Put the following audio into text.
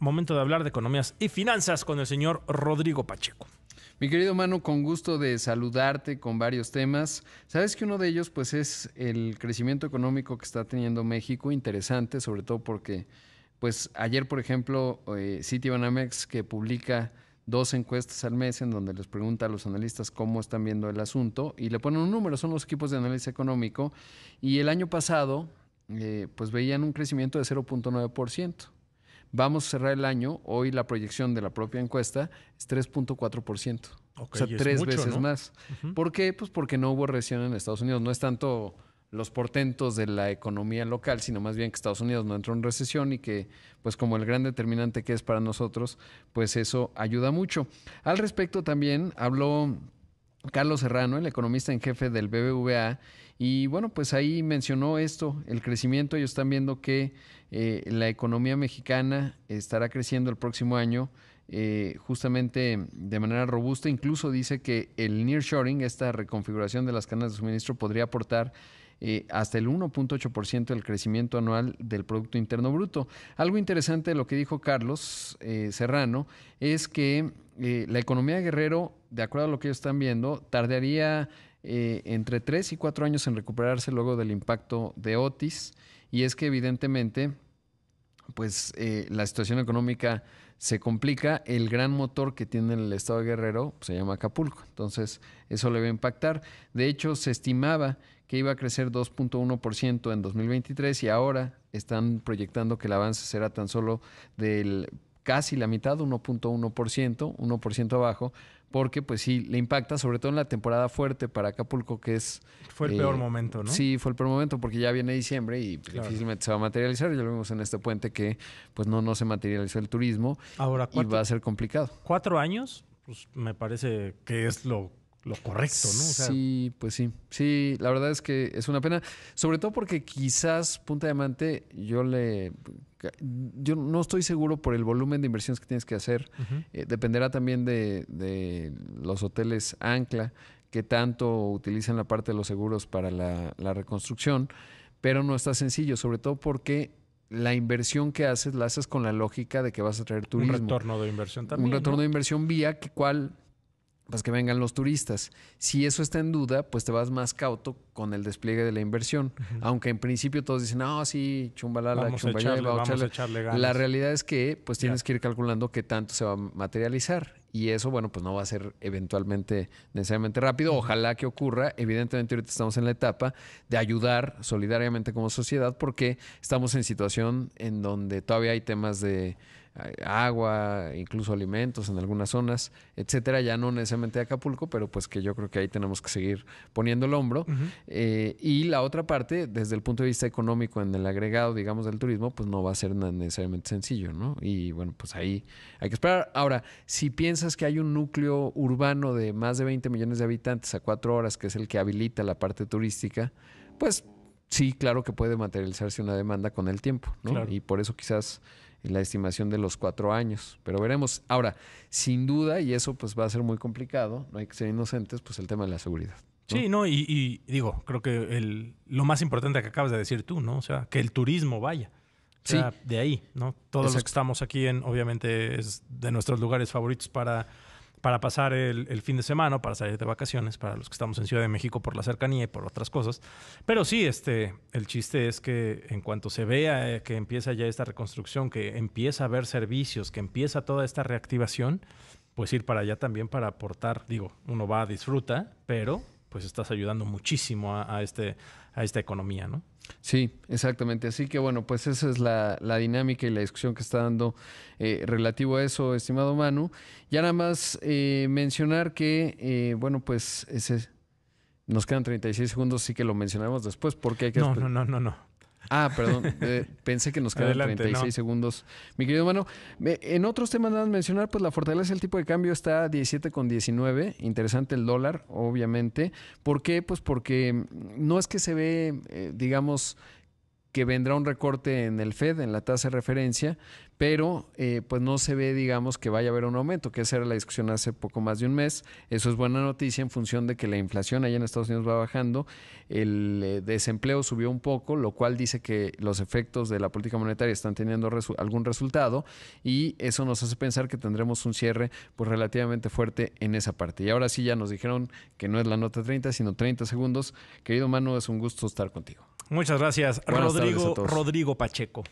momento de hablar de economías y finanzas con el señor Rodrigo Pacheco. Mi querido Manu, con gusto de saludarte con varios temas. Sabes que uno de ellos pues es el crecimiento económico que está teniendo México, interesante, sobre todo porque pues ayer, por ejemplo, City eh, Citibanamex que publica dos encuestas al mes en donde les pregunta a los analistas cómo están viendo el asunto y le ponen un número, son los equipos de análisis económico y el año pasado eh, pues veían un crecimiento de 0.9%. Vamos a cerrar el año, hoy la proyección de la propia encuesta es 3.4%. o sea, tres veces más. ¿Por qué? Pues porque no hubo recesión en Estados Unidos. No es tanto los portentos de la economía local, sino más bien que Estados Unidos no entró en recesión y que, pues como el gran determinante que es para nosotros, pues eso ayuda mucho. Al respecto también habló Carlos Serrano, el economista en jefe del BBVA, y bueno, pues ahí mencionó esto, el crecimiento, ellos están viendo que eh, la economía mexicana estará creciendo el próximo año eh, justamente de manera robusta, incluso dice que el nearshoring, esta reconfiguración de las cadenas de suministro, podría aportar eh, hasta el 1.8% del crecimiento anual del Producto Interno Bruto. Algo interesante de lo que dijo Carlos eh, Serrano es que eh, la economía de Guerrero, de acuerdo a lo que ellos están viendo, tardaría entre 3 y 4 años en recuperarse luego del impacto de Otis. Y es que evidentemente, pues la situación económica se complica, el gran motor que tiene el estado de Guerrero se llama Acapulco, entonces eso le va a impactar. De hecho, se estimaba que iba a crecer 2.1% en 2023 y ahora están proyectando que el avance será tan solo del casi la mitad, 1.1%, 1% abajo, porque pues sí, le impacta, sobre todo en la temporada fuerte para Acapulco, que es... Fue el peor eh, momento, ¿no? Sí, fue el peor momento porque ya viene diciembre y difícilmente se va a materializar. Ya lo vimos en este puente que pues no, no se materializó el turismo Ahora, y va a ser complicado. Cuatro años, pues me parece que es lo lo correcto, ¿no? sí, pues sí. Sí, la verdad es que es una pena. Sobre todo porque quizás Punta Diamante, yo le. Yo no estoy seguro por el volumen de inversiones que tienes que hacer. Eh, dependerá también de, los hoteles Ancla, que tanto utilizan la parte de los seguros para la, reconstrucción. Pero no está sencillo, sobre todo porque la inversión que haces la haces con la lógica de que vas a traer turismo. Un retorno de inversión también. Un retorno de inversión vía que cual pues que vengan los turistas. Si eso está en duda, pues te vas más cauto con el despliegue de la inversión. Aunque en principio todos dicen, no, sí, chumbalala, vamos a echarle, vamos a echarle ganas. La realidad es que pues tienes que ir calculando qué tanto se va a materializar. Y eso, bueno, pues no va a ser eventualmente necesariamente rápido. Ojalá que ocurra. Evidentemente ahorita estamos en la etapa de ayudar solidariamente como sociedad porque estamos en situación en donde todavía hay temas de agua, incluso alimentos en algunas zonas, etcétera, ya no necesariamente de Acapulco, pero pues que yo creo que ahí tenemos que seguir poniendo el hombro. Eh, y la otra parte, desde el punto de vista económico, en el agregado, digamos, del turismo, pues no va a ser necesariamente sencillo, ¿no? Y bueno, pues ahí hay que esperar. Ahora, si piensas que hay un núcleo urbano de más de 20 millones de habitantes a cuatro horas, que es el que habilita la parte turística, pues sí, claro que puede materializarse una demanda con el tiempo, ¿no? Y por eso quizás la estimación de los cuatro años, pero veremos. Ahora, sin duda, y eso pues va a ser muy complicado, no hay que ser inocentes, pues el tema de la seguridad. Sí, no, y, digo, creo que lo más importante que acabas de decir tú, ¿no? O sea, que el turismo vaya. O sea, de ahí, ¿no? Todos los que estamos aquí, en, obviamente, es de nuestros lugares favoritos para para pasar el, fin de semana, para salir de vacaciones, para los que estamos en Ciudad de México por la cercanía y por otras cosas. Pero sí, este, el chiste es que en cuanto se vea eh, que empieza ya esta reconstrucción, que empieza a haber servicios, que empieza toda esta reactivación, pues ir para allá también para aportar, digo, uno va, disfruta, pero pues estás ayudando muchísimo a, este, a esta economía, ¿no? Sí, exactamente. Así que bueno, pues esa es la, la dinámica y la discusión que está dando eh, relativo a eso, estimado Manu. Ya nada más eh, mencionar que, eh, bueno, pues ese, nos quedan 36 segundos, sí que lo mencionamos después porque hay que... No, no, no, no, no. Ah, perdón. Eh, pensé que nos quedan 36 segundos. Mi querido hermano, en otros temas nada más mencionar, pues la fortaleza del tipo de cambio está con 17,19. Interesante el dólar, obviamente. ¿Por qué? Pues porque no es que se ve, eh, digamos, que vendrá un recorte en el Fed, en la tasa de referencia, pero eh, pues no se ve, digamos, que vaya a haber un aumento, que esa era la discusión hace poco más de un mes. Eso es buena noticia en función de que la inflación allá en Estados Unidos va bajando, el eh, desempleo subió un poco, lo cual dice que los efectos de la política monetaria están teniendo algún resultado y eso nos hace pensar que tendremos un cierre pues relativamente fuerte en esa parte. Y ahora sí ya nos dijeron que no es la nota 30, sino 30 segundos. Querido Manu, es un gusto estar contigo. Muchas gracias, Rodrigo, Rodrigo Pacheco.